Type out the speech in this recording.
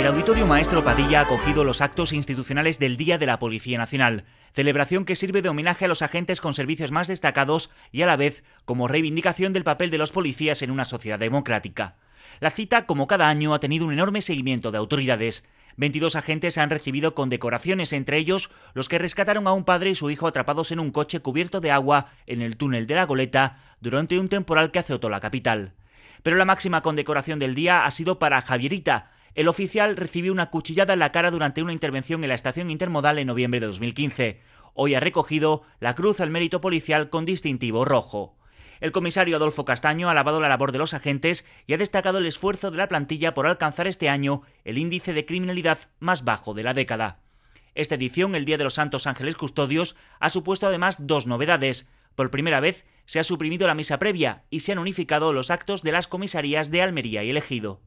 El Auditorio Maestro Padilla ha acogido los actos institucionales del Día de la Policía Nacional, celebración que sirve de homenaje a los agentes con servicios más destacados y a la vez como reivindicación del papel de los policías en una sociedad democrática. La cita, como cada año, ha tenido un enorme seguimiento de autoridades. 22 agentes han recibido condecoraciones, entre ellos los que rescataron a un padre y su hijo atrapados en un coche cubierto de agua en el túnel de la Goleta durante un temporal que azotó la capital. Pero la máxima condecoración del día ha sido para Javierita, el oficial recibió una cuchillada en la cara durante una intervención en la estación intermodal en noviembre de 2015. Hoy ha recogido la Cruz al Mérito Policial con distintivo rojo. El comisario Adolfo Castaño ha alabado la labor de los agentes y ha destacado el esfuerzo de la plantilla por alcanzar este año el índice de criminalidad más bajo de la década. Esta edición, el Día de los Santos Ángeles Custodios, ha supuesto además dos novedades. Por primera vez, se ha suprimido la misa previa y se han unificado los actos de las comisarías de Almería y Elegido.